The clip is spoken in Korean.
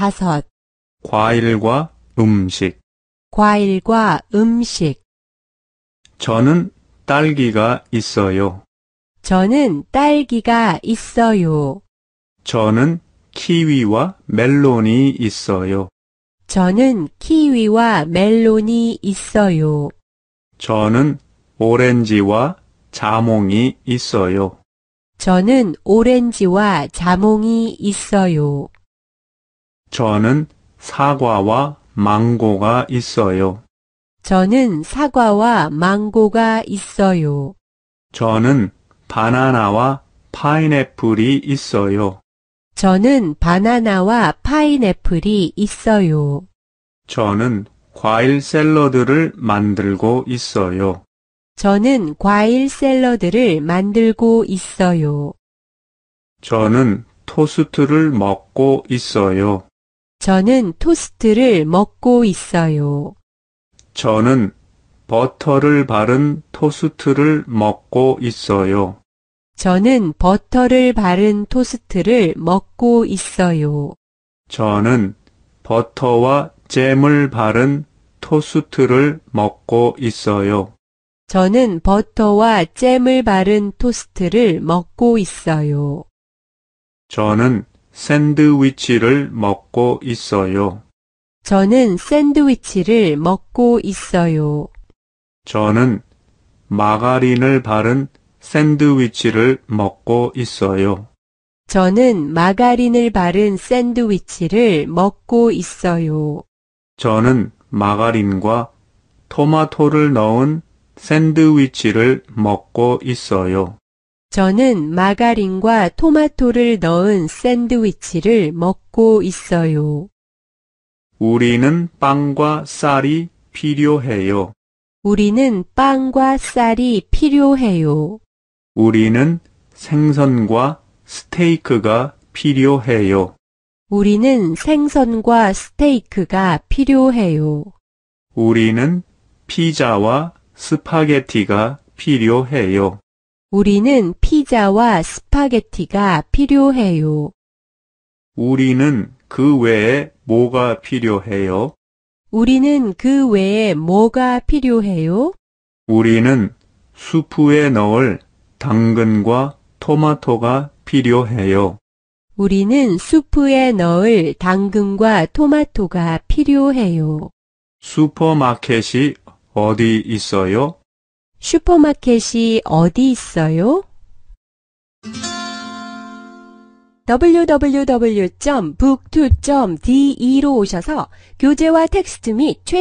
다섯 과일과 음식 과일과 음식 저는 딸기가 있어요. 저는 딸기가 있어요. 저는 키위와 멜론이 있어요. 저는 키위와 멜론이 있어요. 저는 오렌지와 자몽이 있어요. 저는 오렌지와 자몽이 있어요. 저는 사과와 망고가 있어요. 저는 사과와 망고가 있어요. 저는 바나나와 파인애플이 있어요. 저는 바나나와 파인애플이 있어요. 저는 과일 샐러드를 만들고 있어요. 저는 과일 샐러드를 만들고 있어요. 저는 토스트를 먹고 있어요. 저는 토스트를 먹고 있어요. 저는 버터를 바른 토스트를 먹고 있어요. 저는 버터를 바른 토스트를 먹고 있어요. 저는 버터와 잼을 바른 토스트를 먹고 있어요. 저는 버터와 잼을 바른 토스트를 먹고 있어요. 저는 샌드위치를 먹고 있어요. 저는 샌드위치를 먹고 있어요. 저는 마가린을 바른 샌드위치를 먹고 있어요. 저는 마가린을 바른 샌드위치를 먹고 있어요. 저는 마가린과 토마토를 넣은 샌드위치를 먹고 있어요. 저는 마가린과 토마토를 넣은 샌드위치를 먹고 있어요. 우리는 빵과 쌀이 필요해요. 우리는 빵과 쌀이 필요해요. 우리는 생선과 스테이크가 필요해요. 우리는 생선과 스테이크가 필요해요. 우리는 피자와 스파게티가 필요해요. 우리는 피자와 스파게티가 필요해요. 우리는 그 외에 뭐가 필요해요? 우리는 그 외에 뭐가 필요해요? 우리는 수프에 넣을 당근과 토마토가 필요해요. 우리는 수프에 넣을 당근과 토마토가 필요해요. 슈퍼마켓이 어디 있어요? 슈퍼마켓이 어디 있어요? www.book2.de로 오셔서 교재와 텍스트 및최